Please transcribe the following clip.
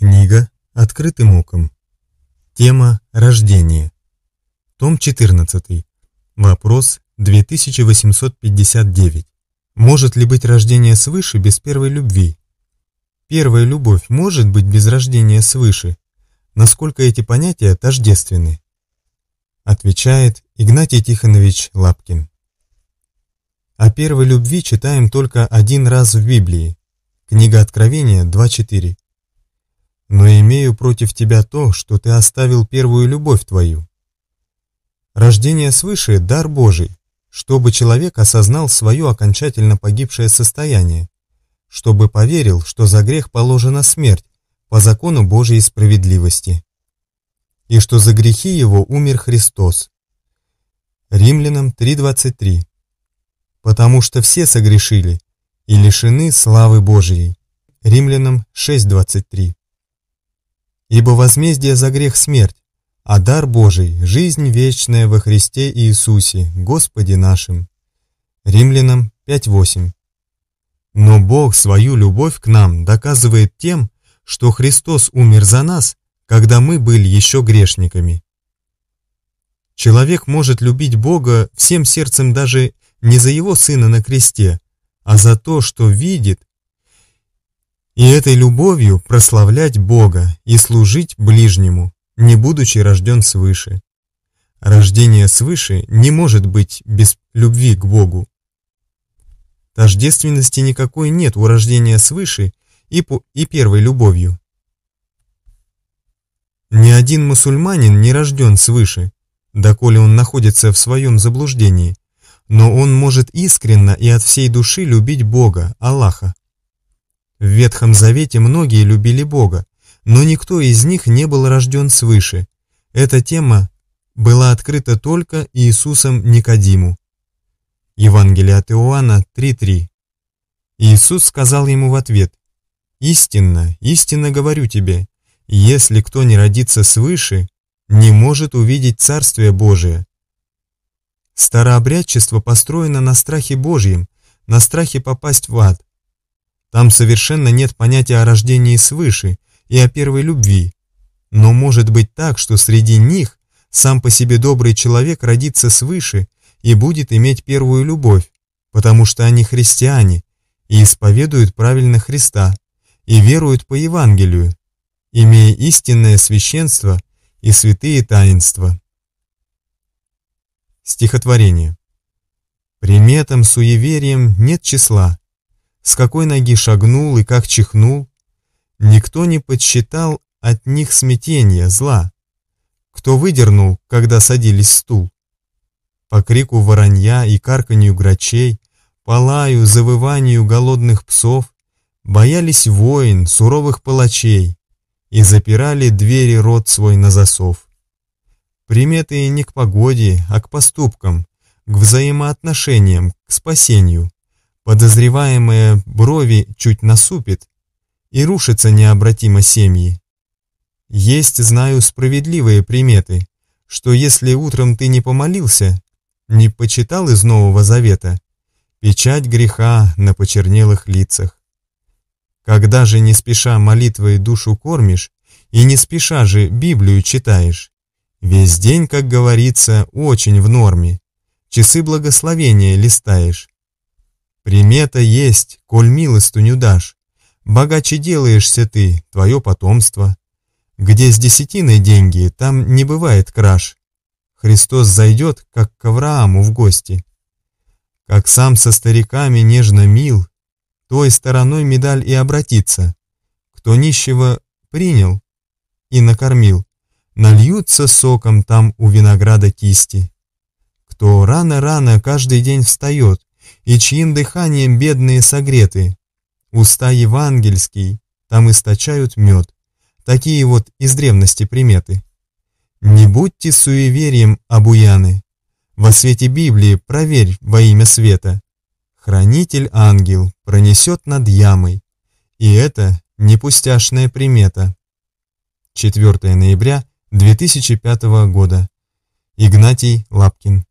Книга «Открытым оком». Тема «Рождение». Том 14. Вопрос 2859. Может ли быть рождение свыше без первой любви? Первая любовь может быть без рождения свыше? Насколько эти понятия тождественны? Отвечает Игнатий Тихонович Лапкин. О первой любви читаем только один раз в Библии. Книга Откровения 2.4 но имею против тебя то, что ты оставил первую любовь твою. Рождение свыше – дар Божий, чтобы человек осознал свое окончательно погибшее состояние, чтобы поверил, что за грех положена смерть по закону Божьей справедливости, и что за грехи его умер Христос. Римлянам 3.23 «Потому что все согрешили и лишены славы Божьей». Римлянам 6.23 Ибо возмездие за грех – смерть, а дар Божий – жизнь вечная во Христе Иисусе, Господе нашим. Римлянам 5.8 Но Бог свою любовь к нам доказывает тем, что Христос умер за нас, когда мы были еще грешниками. Человек может любить Бога всем сердцем даже не за его сына на кресте, а за то, что видит и этой любовью прославлять Бога и служить ближнему, не будучи рожден свыше. Рождение свыше не может быть без любви к Богу. Тождественности никакой нет у рождения свыше и, по, и первой любовью. Ни один мусульманин не рожден свыше, доколе он находится в своем заблуждении, но он может искренно и от всей души любить Бога, Аллаха, в Ветхом Завете многие любили Бога, но никто из них не был рожден свыше. Эта тема была открыта только Иисусом Никодиму. Евангелие от Иоанна 3.3 Иисус сказал ему в ответ, «Истинно, истинно говорю тебе, если кто не родится свыше, не может увидеть Царствие Божие». Старообрядчество построено на страхе Божьем, на страхе попасть в ад, там совершенно нет понятия о рождении свыше и о первой любви. Но может быть так, что среди них сам по себе добрый человек родится свыше и будет иметь первую любовь, потому что они христиане и исповедуют правильно Христа и веруют по Евангелию, имея истинное священство и святые таинства. Стихотворение. Приметам, суеверием нет числа, с какой ноги шагнул и как чихнул. Никто не подсчитал от них смятения, зла. Кто выдернул, когда садились стул? По крику воронья и карканью грачей, по лаю, завыванию голодных псов, боялись воин, суровых палачей и запирали двери рот свой на засов. Приметы не к погоде, а к поступкам, к взаимоотношениям, к спасению. Подозреваемые брови чуть насупит, и рушится необратимо семьи. Есть, знаю, справедливые приметы, что если утром ты не помолился, не почитал из Нового Завета, печать греха на почернелых лицах. Когда же не спеша молитвой душу кормишь, и не спеша же Библию читаешь, весь день, как говорится, очень в норме, часы благословения листаешь, Примета есть, коль милостыню дашь. Богаче делаешься ты, твое потомство. Где с десятиной деньги, там не бывает краж. Христос зайдет, как к Аврааму в гости. Как сам со стариками нежно мил, той стороной медаль и обратится. Кто нищего принял и накормил, нальются соком там у винограда кисти. Кто рано-рано каждый день встает, и чьим дыханием бедные согреты. Уста евангельский, там источают мед. Такие вот из древности приметы. Не будьте суеверием, обуяны. Во свете Библии проверь во имя света. Хранитель ангел пронесет над ямой. И это непустяшная примета. 4 ноября 2005 года. Игнатий Лапкин